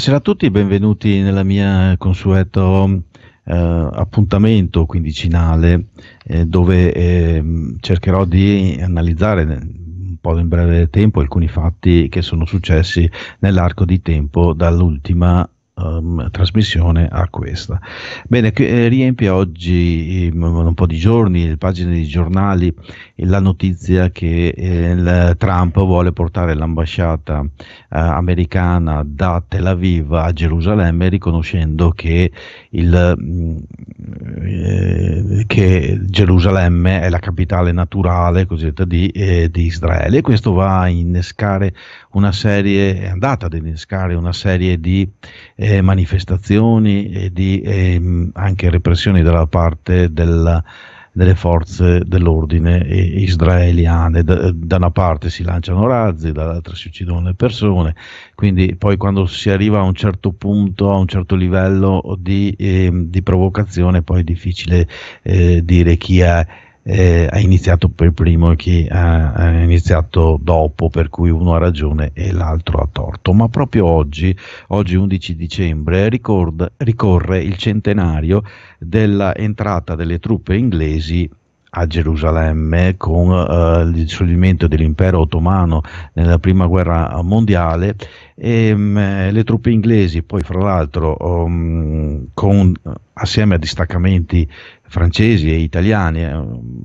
Buonasera a tutti, benvenuti nella mia consueto eh, appuntamento quindicinale eh, dove eh, cercherò di analizzare un po' in breve tempo alcuni fatti che sono successi nell'arco di tempo dall'ultima um, trasmissione a questa. Bene, eh, riempie oggi in eh, un po' di giorni le pagine dei giornali la notizia che eh, Trump vuole portare l'ambasciata eh, americana da Tel Aviv a Gerusalemme riconoscendo che, il, mm, eh, che Gerusalemme è la capitale naturale cosiddetta di, eh, di Israele e questo va a innescare una serie, è andata ad innescare una serie di eh, manifestazioni e di eh, anche repressioni dalla parte del, delle forze dell'ordine israeliane. Da, da, una parte si lanciano razzi, dall'altra si uccidono le persone, quindi poi quando si arriva a un certo punto, a un certo livello di, eh, di provocazione, poi è difficile eh, dire chi è eh, ha iniziato per primo e chi ha, ha, iniziato dopo, per cui uno ha ragione e l'altro ha torto. Ma proprio oggi, oggi 11 dicembre, ricorda, ricorre il centenario dell'entrata delle truppe inglesi a Gerusalemme con eh, il dissolvimento dell'impero ottomano nella prima guerra mondiale e ehm, mh, eh, le truppe inglesi poi fra l'altro um, con, assieme a distaccamenti francesi e italiani, è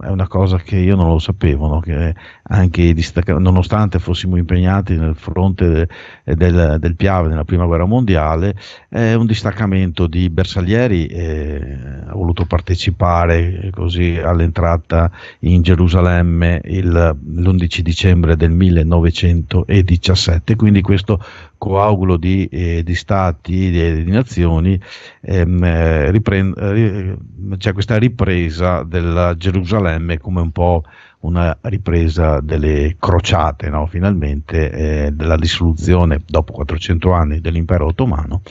una cosa che io non lo sapevo, no? che anche nonostante fossimo impegnati nel fronte del, del, Piave nella prima guerra mondiale, è un distaccamento di Bersaglieri, eh, ha voluto partecipare eh, così all'entrata in Gerusalemme il, l'11 dicembre del 1917, quindi questo coagulo ecco, di, eh, di stati, di, di nazioni, ehm, eh, riprend- eh, eh, c'è questa ripresa della Gerusalemme come un po' una ripresa delle crociate, no? finalmente, eh, della dissoluzione dopo 400 anni dell'impero ottomano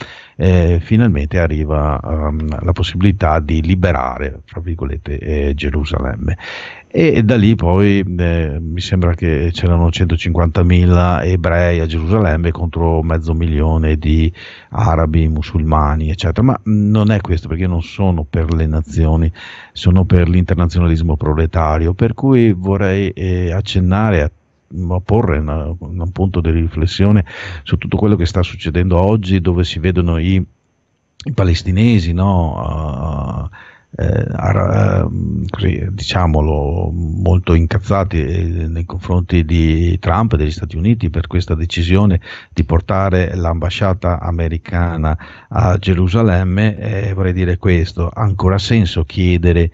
eh, finalmente arriva um, la possibilità di liberare, tra virgolette, eh, Gerusalemme. E, da lì poi eh, mi sembra che c'erano 150.000 ebrei a Gerusalemme contro mezzo milione di arabi, musulmani, eccetera. Ma non è questo, perché io non sono per le nazioni, sono per l'internazionalismo proletario. Per cui vorrei eh, accennare a a porre una, un punto di riflessione su tutto quello che sta succedendo oggi, dove si vedono i, i palestinesi, no? Uh, eh, così, diciamolo, molto incazzati eh, nei confronti di Trump e degli Stati Uniti per questa decisione di portare l'ambasciata americana a Gerusalemme, eh, vorrei dire questo, ha ancora senso chiedere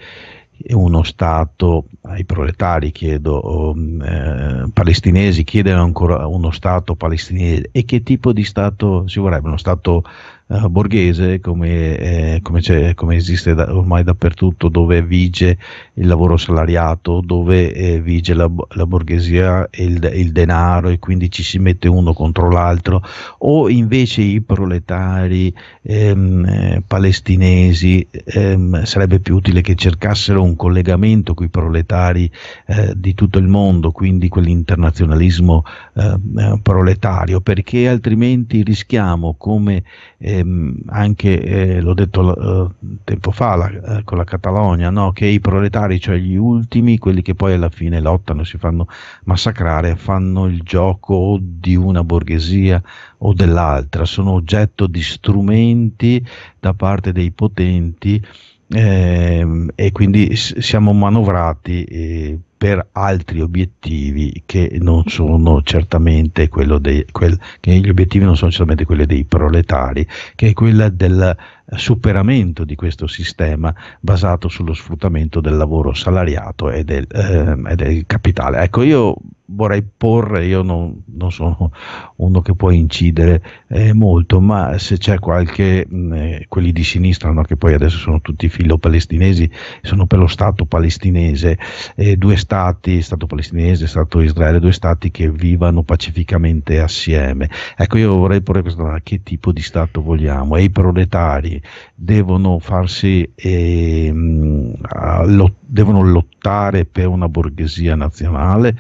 uno Stato, ai proletari chiedo, mm, eh, palestinesi chiedono ancora uno Stato palestinese e che tipo di Stato si vorrebbe? Uno Stato eh, borghese come, eh, come, come esiste da, ormai dappertutto, dove vige il lavoro salariato, dove eh, vige la, la borghesia e il, il, denaro e quindi ci si mette uno contro l'altro, o invece i proletari ehm, eh, palestinesi, ehm, sarebbe più utile che cercassero un collegamento con i proletari eh, di tutto il mondo, quindi quell'internazionalismo ehm, proletario, perché altrimenti rischiamo come eh, ehm, anche, eh, l'ho detto eh, tempo fa la, eh, con la Catalogna, no? che i proletari, cioè gli ultimi, quelli che poi alla fine lottano, si fanno massacrare, fanno il gioco o di una borghesia o dell'altra, sono oggetto di strumenti da parte dei potenti ehm, e quindi siamo manovrati per altri obiettivi che non sono certamente quello dei, quel, che gli obiettivi non sono certamente quelli dei proletari, che è quella del superamento di questo sistema basato sullo sfruttamento del lavoro salariato e del, eh, e del capitale. Ecco, io vorrei porre, io non, non sono uno che può incidere eh, molto, ma se c'è qualche, mh, eh, quelli di sinistra, no, che poi adesso sono tutti filo palestinesi, sono per lo Stato palestinese, eh, due Stati, Stato palestinese, Stato Israele, due Stati che vivano pacificamente assieme. Ecco, io vorrei porre questa domanda, che tipo di Stato vogliamo? E i proletari, devono farsi eh, lot- devono lottare per una borghesia nazionale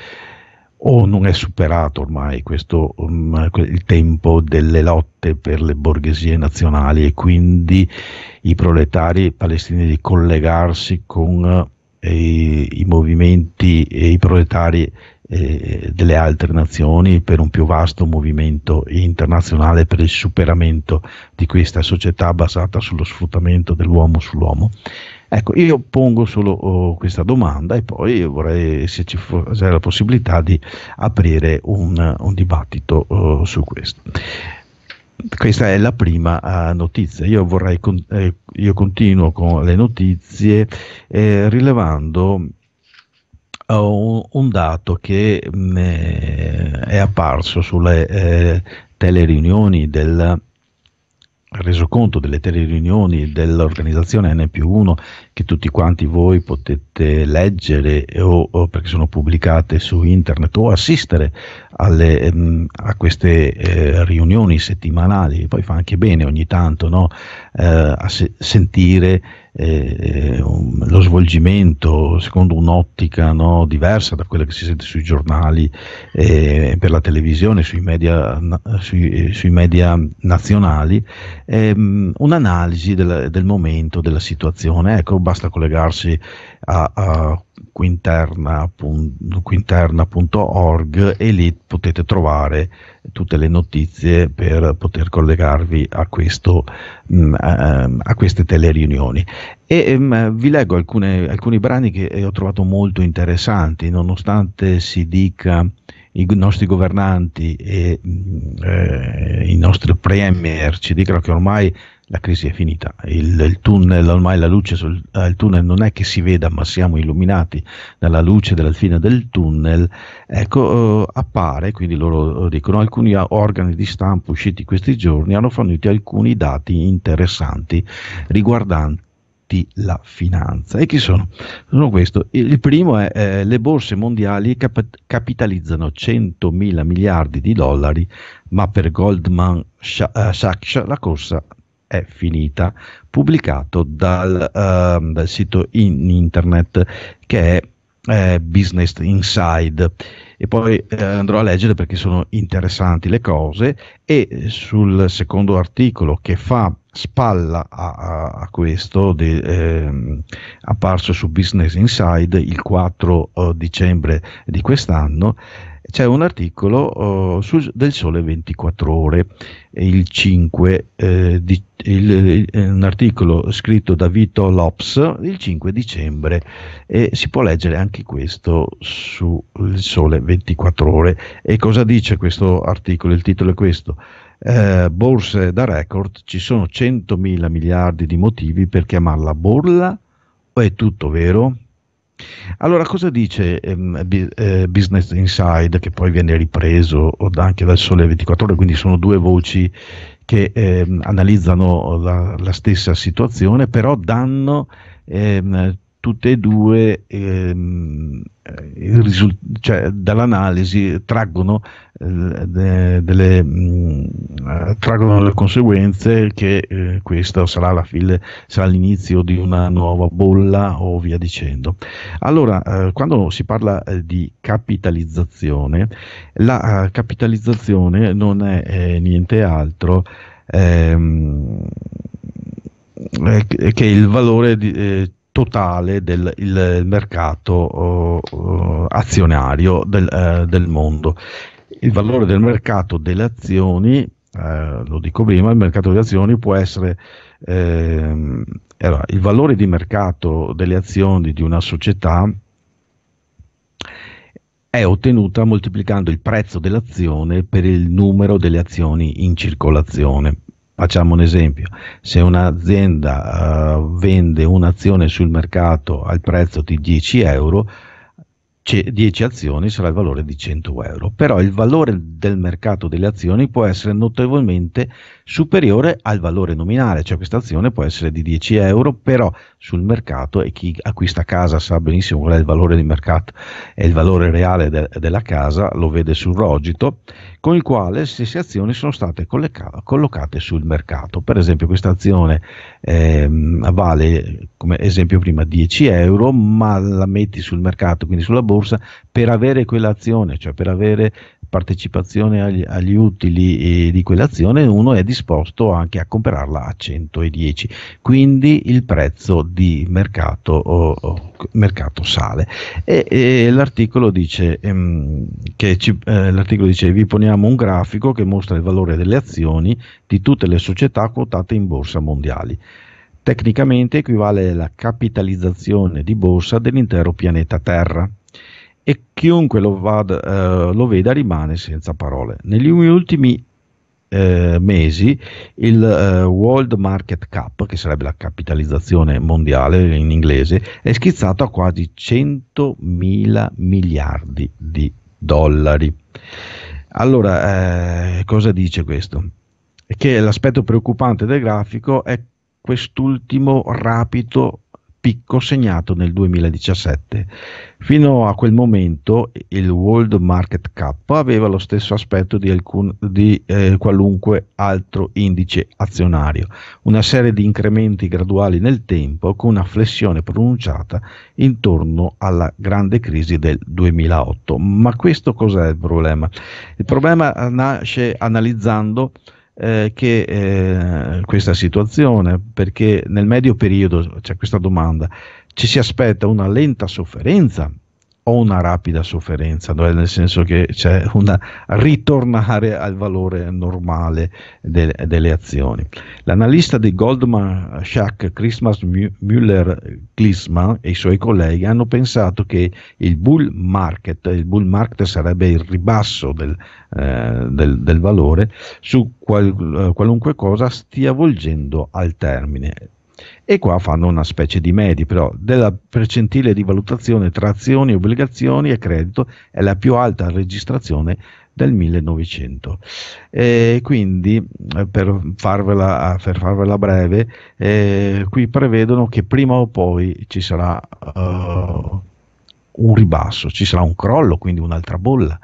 o non è superato ormai questo, um, il tempo delle lotte per le borghesie nazionali e quindi i proletari palestinesi di collegarsi con eh, i movimenti e i proletari eh, delle altre nazioni per un più vasto movimento internazionale per il superamento di questa società basata sullo sfruttamento dell'uomo sull'uomo. Ecco, io pongo solo oh, questa domanda e poi vorrei, se ci fosse la possibilità, di aprire un, un dibattito oh, su questo questa è la prima uh, notizia. Io, vorrei con, eh, io continuo con le notizie eh, rilevando eh, un, un dato che mh, mm, eh, è apparso sulle eh, teleriunioni del resoconto delle teleriunioni dell'organizzazione N più 1 che tutti quanti voi potete leggere o, o perché sono pubblicate su internet o assistere alle, mh, mm, a queste eh, riunioni settimanali, poi fa anche bene ogni tanto no? eh, a se- sentire eh, um, lo svolgimento secondo un'ottica no, diversa da quella che si sente sui giornali, eh, per la televisione, sui media, sui, eh, sui media nazionali, ehm, un'analisi del, del, momento, della situazione. Ecco, basta collegarsi a, a quinterna.org e lì potete trovare tutte le notizie per poter collegarvi a, questo, mm, ehm, a queste teleriunioni. E, ehm, vi leggo alcune, alcuni brani che eh, ho trovato molto interessanti, nonostante si dica i nostri governanti e mm, eh, i nostri premier ci dicano che ormai la crisi è finita, il, il tunnel, ormai la luce sul eh, il tunnel non è che si veda, ma siamo illuminati dalla luce della fine del tunnel, ecco, eh, appare, quindi loro dicono, alcuni organi di stampa usciti questi giorni hanno fornito alcuni dati interessanti riguardanti la finanza. E chi sono? Sono questo. Il primo è eh, le borse mondiali cap- capitalizzano 100 mila miliardi di dollari, ma per Goldman eh, Sachs la corsa è finita, pubblicato dal, uh, dal sito in internet che è eh, business Inside e poi eh, andrò a leggere perché sono interessanti le cose e sul secondo articolo che fa spalla a, a, questo de, eh, apparso su Business Inside il 4 eh, dicembre di quest'anno c'è un articolo oh, su, del Sole 24 Ore, eh, il 5, eh, di, il, il, eh, un articolo scritto da Vito Lops il 5 dicembre e si può leggere anche questo sul Sole 24 Ore. E cosa dice questo articolo? Il titolo è questo. Eh, borse da record, ci sono 100.000 miliardi di motivi per chiamarla bolla o è tutto vero? Allora, cosa dice ehm, eh, Business Inside, che poi viene ripreso anche dal Sole 24 Ore, quindi sono due voci che ehm, analizzano la, la, stessa situazione, però danno ehm, tutte e due ehm, eh, risult- cioè, dall'analisi traggono, eh, de- delle, mh, mm, eh, traggono, le conseguenze che eh, questo sarà, file, sarà, l'inizio di una nuova bolla o via dicendo. Allora, eh, quando si parla eh, di capitalizzazione, la capitalizzazione non è niente altro. Ehm, che il valore di, eh, totale del mercato uh, azionario del, uh, del, mondo. Il valore del mercato delle azioni, uh, lo dico prima, il mercato delle azioni può essere eh, allora, il valore di mercato delle azioni di una società è ottenuta moltiplicando il prezzo dell'azione per il numero delle azioni in circolazione. Facciamo un esempio, se un'azienda uh, vende un'azione sul mercato al prezzo di 10 euro, 10 azioni sarà il valore di 100 euro, però il valore del mercato delle azioni può essere notevolmente superiore al valore nominale, cioè questa azione può essere di 10 euro, però sul mercato e chi acquista casa sa benissimo qual è il valore di mercato e il valore reale de- della casa, lo vede sul rogito, con il quale stesse azioni sono state colleca- collocate sul mercato. Per esempio questa azione ehm, vale, come esempio prima, 10 euro, ma la metti sul mercato, quindi sulla borsa, borsa per avere quell'azione, cioè per avere partecipazione agli, agli utili eh, di quell'azione, uno è disposto anche a comprarla a 110. Quindi il prezzo di mercato, o, o, mercato sale. E, e l'articolo, dice, ehm, ci, eh, l'articolo dice: Vi poniamo un grafico che mostra il valore delle azioni di tutte le società quotate in borsa mondiali tecnicamente equivale alla capitalizzazione di borsa dell'intero pianeta Terra e chiunque lo, vada, eh, lo veda rimane senza parole. Negli ultimi eh, mesi il eh, World Market Cap, che sarebbe la capitalizzazione mondiale in inglese, è schizzato a quasi 100 mila miliardi di dollari. Allora, eh, cosa dice questo? Che l'aspetto preoccupante del grafico è quest'ultimo rapido picco segnato nel 2017. Fino a quel momento il World Market Cap aveva lo stesso aspetto di, alcun, di eh, qualunque altro indice azionario, una serie di incrementi graduali nel tempo con una flessione pronunciata intorno alla grande crisi del 2008. Ma questo cos'è il problema? Il problema nasce analizzando eh, che eh, questa situazione, perché nel medio periodo c'è questa domanda, ci si aspetta una lenta sofferenza o una rapida sofferenza, nel senso che c'è un ritornare al valore normale de, delle azioni. L'analista di Goldman Sachs, Christmas Müller-Glisman e i suoi colleghi hanno pensato che il bull market, il bull market sarebbe il ribasso del, eh, del, del valore su qual, qualunque cosa stia volgendo al termine e qua fanno una specie di medi, però della percentile di valutazione tra azioni, obbligazioni e credito è la più alta registrazione del 1900. E quindi, eh, per farvela, per farvela breve, eh, qui prevedono che prima o poi ci sarà uh, un ribasso, ci sarà un crollo, quindi un'altra bolla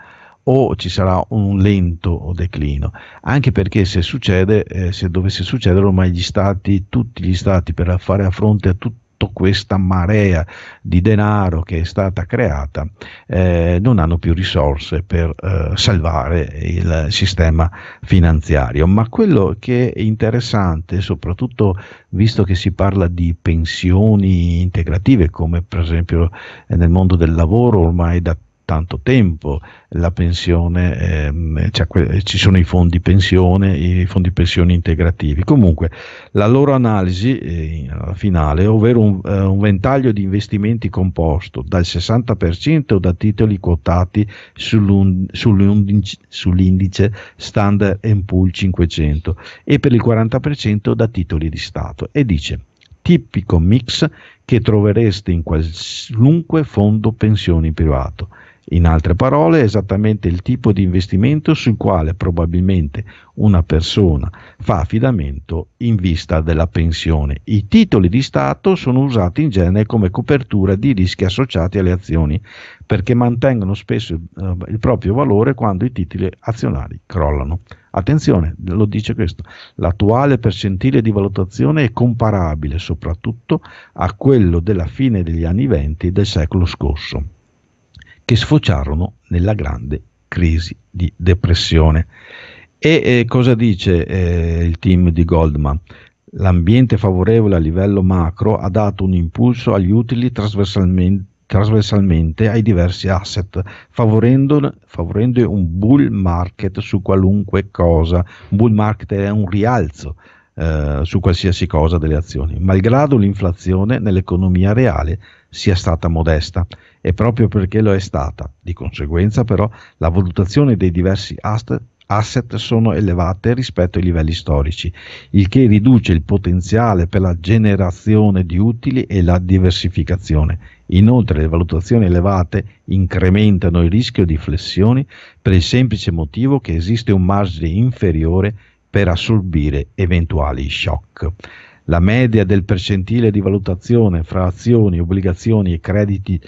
o ci sarà un lento declino, anche perché se succede, eh, se dovesse succedere ormai gli stati, tutti gli stati per fare a fronte a tutta questa marea di denaro che è stata creata eh, non hanno più risorse per eh, salvare il sistema finanziario. Ma quello che è interessante, soprattutto visto che si parla di pensioni integrative, come per esempio eh, nel mondo del lavoro ormai da tanto tempo, la pensione, ehm, cioè, ci sono i fondi pensione, i fondi pensioni integrativi. Comunque la loro analisi eh, finale, ovvero un, eh, un, ventaglio di investimenti composto dal 60% da titoli quotati sull'indice, Standard Poor's 500 e per il 40% da titoli di Stato e dice tipico mix che trovereste in qualunque fondo pensioni privato in altre parole, è esattamente il tipo di investimento sul quale probabilmente una persona fa affidamento in vista della pensione. I titoli di Stato sono usati in genere come copertura di rischi associati alle azioni, perché mantengono spesso eh, il proprio valore quando i titoli azionari crollano. Attenzione, lo dice questo, l'attuale percentile di valutazione è comparabile soprattutto a quello della fine degli anni 20 del secolo scorso che sfociarono nella grande crisi di depressione. E eh, cosa dice eh, il team di Goldman? L'ambiente favorevole a livello macro ha dato un impulso agli utili trasversalmente, trasversalmente ai diversi asset, favorendo, favorendo, un bull market su qualunque cosa. Un bull market è un rialzo eh, su qualsiasi cosa delle azioni, malgrado l'inflazione nell'economia reale sia stata modesta e proprio perché lo è stata. Di conseguenza però la valutazione dei diversi asset asset sono elevate rispetto ai livelli storici, il che riduce il potenziale per la generazione di utili e la diversificazione. Inoltre le valutazioni elevate incrementano il rischio di flessioni per il semplice motivo che esiste un margine inferiore per assorbire eventuali shock. La media del percentile di valutazione fra azioni, obbligazioni e crediti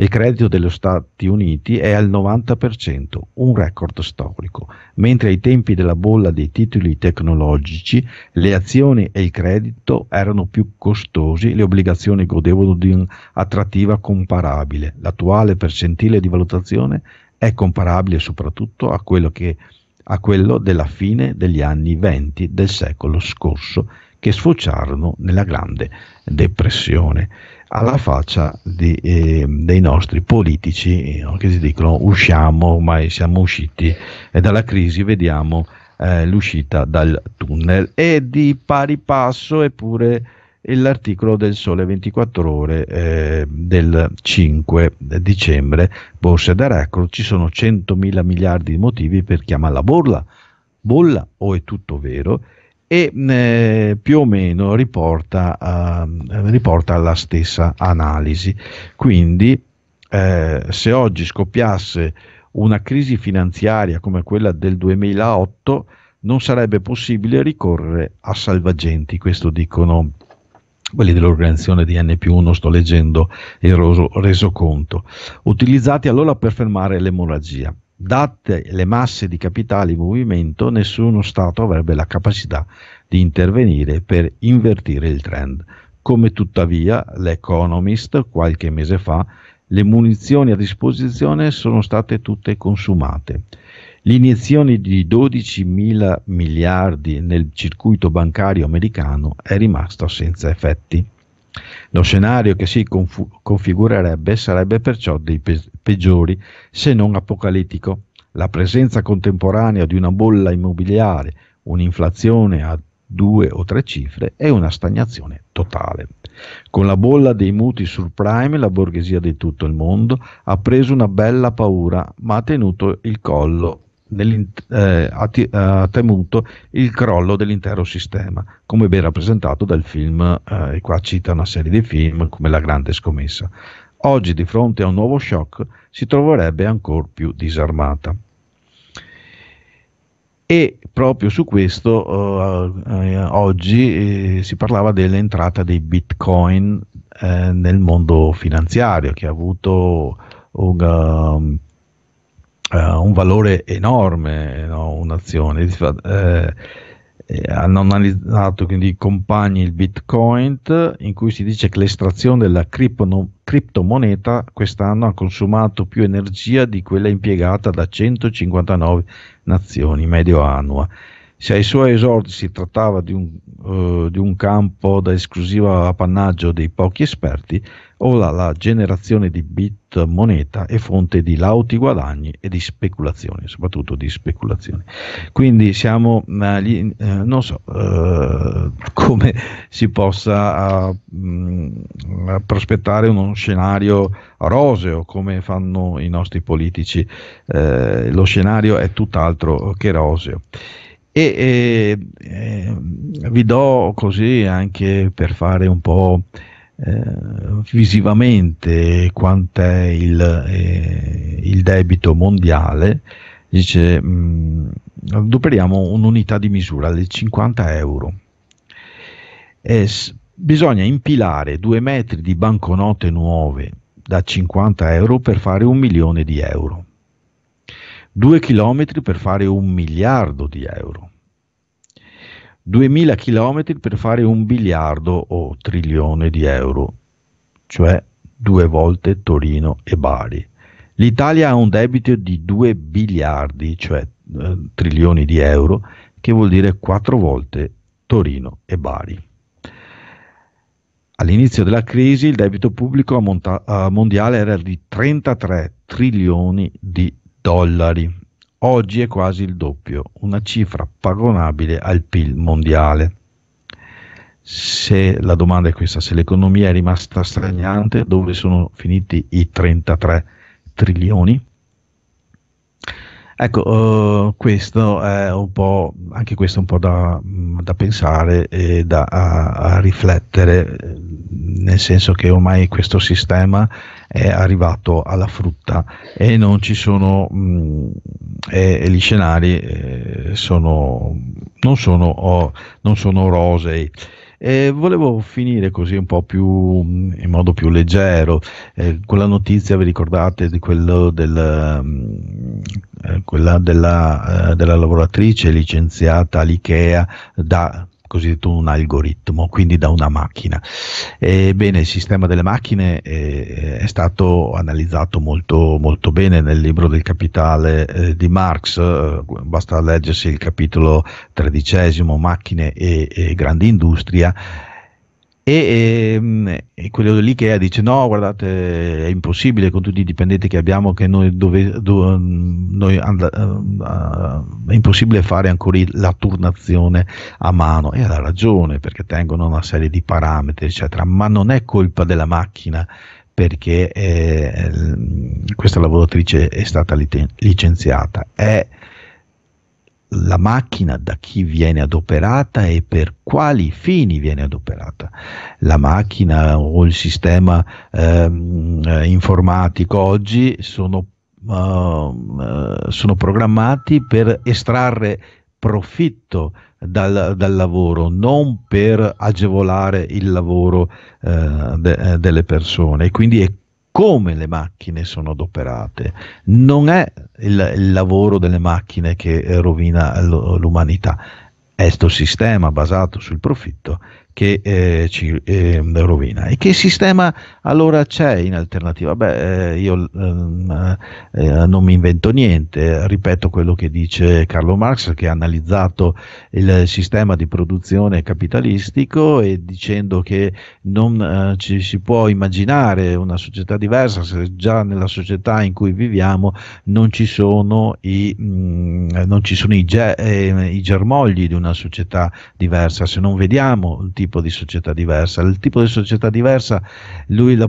il credito degli Stati Uniti è al 90%, un record storico, mentre ai tempi della bolla dei titoli tecnologici le azioni e il credito erano più costosi, le obbligazioni godevano di un'attrattiva comparabile. L'attuale percentile di valutazione è comparabile soprattutto a quello, che, a quello della fine degli anni 20 del secolo scorso, che sfociarono nella Grande Depressione alla faccia di, eh, dei nostri politici no? che si dicono usciamo, ormai siamo usciti e dalla crisi vediamo eh, l'uscita dal tunnel. E di pari passo eppure l'articolo del Sole 24 ore eh, del 5 dicembre, borse da record, ci sono 100 mila miliardi di motivi per chiamarla ama la bolla, bolla o è tutto vero e eh, più o meno riporta, eh, riporta alla stessa analisi. Quindi eh, se oggi scoppiasse una crisi finanziaria come quella del 2008 non sarebbe possibile ricorrere a salvagenti, questo dicono quelli dell'organizzazione di N più 1, sto leggendo il resoconto, utilizzati allora per fermare l'emorragia. Date le masse di capitali in movimento, nessuno Stato avrebbe la capacità di intervenire per invertire il trend. Come tuttavia l'Economist qualche mese fa, le munizioni a disposizione sono state tutte consumate. L'iniezione di 12 mila miliardi nel circuito bancario americano è rimasta senza effetti. Lo scenario che si conf- configurerebbe sarebbe perciò dei pe- peggiori, se non apocalittico. La presenza contemporanea di una bolla immobiliare, un'inflazione a due o tre cifre e una stagnazione totale. Con la bolla dei mutui surprime la borghesia di tutto il mondo ha preso una bella paura, ma ha tenuto il collo eh, atti, eh, temuto il crollo dell'intero sistema, come ben rappresentato dal film, eh, e qua cita una serie di film come La Grande Scommessa. Oggi di fronte a un nuovo shock si troverebbe ancora più disarmata. E proprio su questo eh, eh, oggi eh, si parlava dell'entrata dei bitcoin nel mondo finanziario che ha avuto un, um, uh, un valore enorme no? un'azione. Eh, eh, hanno analizzato quindi i compagni il Bitcoin in cui si dice che l'estrazione della criptono, criptomoneta quest'anno ha consumato più energia di quella impiegata da 159 nazioni medio annua se ai suoi esordi si trattava di un, uh, di un campo da esclusivo appannaggio dei pochi esperti, ora la generazione di bit moneta è fonte di lauti guadagni e di speculazioni, soprattutto di speculazioni. Quindi siamo, uh, gli, uh, non so eh, come si possa mh, prospettare uno scenario roseo come fanno i nostri politici, lo scenario è tutt'altro che roseo e eh, vi do così anche per fare un po' eh, visivamente quant'è il, eh, il debito mondiale dice mh, mm, adoperiamo un'unità di misura le 50 euro e s- bisogna impilare due metri di banconote nuove da 50 euro per fare un milione di euro 2 chilometri per fare un miliardo di euro, 2000 chilometri per fare un biliardo o trilione di euro, cioè due volte Torino e Bari. L'Italia ha un debito di 2 biliardi, cioè eh, trilioni di euro, che vuol dire quattro volte Torino e Bari. All'inizio della crisi il debito pubblico monta- mondiale era di 33 trilioni di dollari. Oggi è quasi il doppio, una cifra paragonabile al PIL mondiale. Se la domanda è questa, se l'economia è rimasta stagnante, dove sono finiti i 33 trilioni? Ecco, uh, questo è un po', anche questo è un po' da, mm, da pensare e da a, a riflettere, eh, nel senso che ormai questo sistema è arrivato alla frutta e non ci sono, mh, mm, e, e gli scenari eh, sono, non, sono, oh, non sono rosei. E volevo finire così un po' più mm, in modo più leggero eh, con notizia, vi ricordate, di quello del, mm, eh, quella della, eh, della lavoratrice licenziata all'IKEA da cosiddetto un algoritmo, quindi da una macchina. Ebbene, il sistema delle macchine eh, è stato analizzato molto, molto, bene nel libro del capitale eh, di Marx, basta leggersi il capitolo tredicesimo, macchine e, e grande industria e, ehm, e, quello lì che dice no guardate è impossibile con tutti i dipendenti che abbiamo che noi, dove, do, noi and- uh, è impossibile fare ancora la turnazione a mano e ha ragione perché tengono una serie di parametri eccetera ma non è colpa della macchina perché eh, questa lavoratrice è stata licenziata è la macchina da chi viene adoperata e per quali fini viene adoperata. La macchina o il sistema ehm, eh, informatico oggi sono, uh, sono, programmati per estrarre profitto dal, dal, lavoro, non per agevolare il lavoro uh, de, delle persone. quindi è come le macchine sono adoperate. Non è il, il lavoro delle macchine che rovina l'umanità, è questo sistema basato sul profitto che eh, ci eh, rovina. E che sistema allora c'è in alternativa? Beh, eh, io ehm, eh, non mi invento niente, ripeto quello che dice Carlo Marx che ha analizzato il sistema di produzione capitalistico e dicendo che non eh, ci si può immaginare una società diversa se già nella società in cui viviamo non ci sono i, mh, mm, non ci sono i, ge- ehm, i germogli di una società diversa, se non vediamo il tipo di società diversa. Il tipo di società diversa lui la,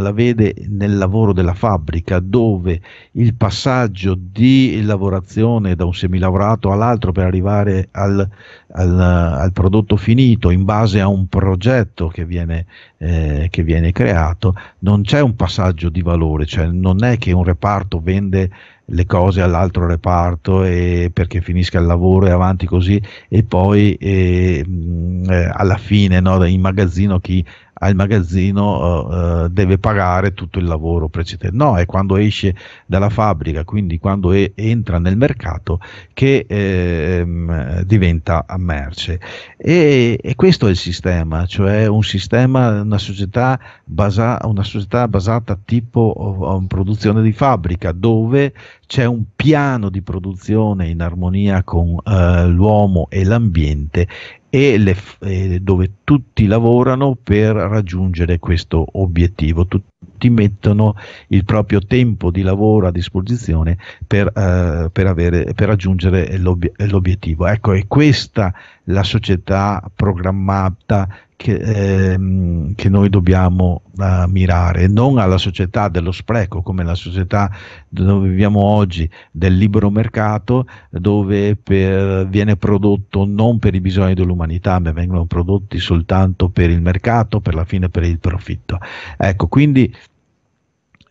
la vede nel lavoro della fabbrica, dove il passaggio di lavorazione da un semilavorato all'altro per arrivare al, al, al prodotto finito in base a un progetto che viene, eh, che viene creato, non c'è un passaggio di valore, cioè non è che un reparto vende le cose all'altro reparto e perché finisca il lavoro e avanti così e poi eh, mm, eh alla fine no, in magazzino chi al magazzino eh, eh, deve pagare tutto il lavoro precedente. No, è quando esce dalla fabbrica, quindi quando e- entra nel mercato che ehm, diventa merce. E, e, questo è il sistema, cioè un sistema, una società, basa- una società basata tipo um, produzione di fabbrica dove c'è un piano di produzione in armonia con eh, l'uomo e l'ambiente e, le, e dove tutti lavorano per raggiungere questo obiettivo. Tutti mettono il proprio tempo di lavoro a disposizione per, eh, per, avere, per raggiungere l'obiettivo. Ecco, è questa la società programmata che, ehm, che noi dobbiamo eh, mirare, non alla società dello spreco, come la società dove viviamo oggi, del libero mercato, dove per, viene prodotto non per i bisogni dell'umanità, ma vengono prodotti soltanto per il mercato, per la fine per il profitto. Ecco, quindi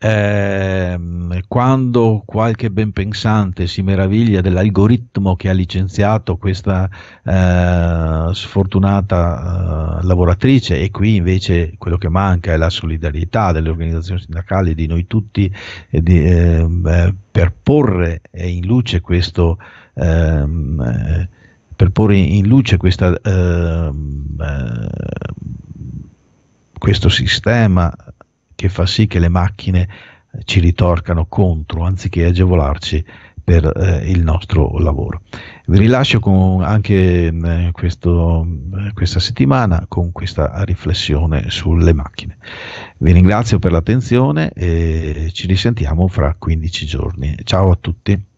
eh, quando qualche ben pensante si meraviglia dell'algoritmo che ha licenziato questa eh, sfortunata eh, lavoratrice e qui invece quello che manca è la solidarietà delle organizzazioni sindacali di noi tutti di, ehm, eh, per porre in luce questo ehm, eh, per porre in luce questa, ehm, eh, questo sistema che fa sì che le macchine eh, ci ritorcano contro anziché agevolarci per eh, il nostro lavoro. Vi rilascio con, anche mm, eh, questo, mm, questa settimana con questa riflessione sulle macchine. Vi ringrazio per l'attenzione e ci risentiamo fra 15 giorni. Ciao a tutti.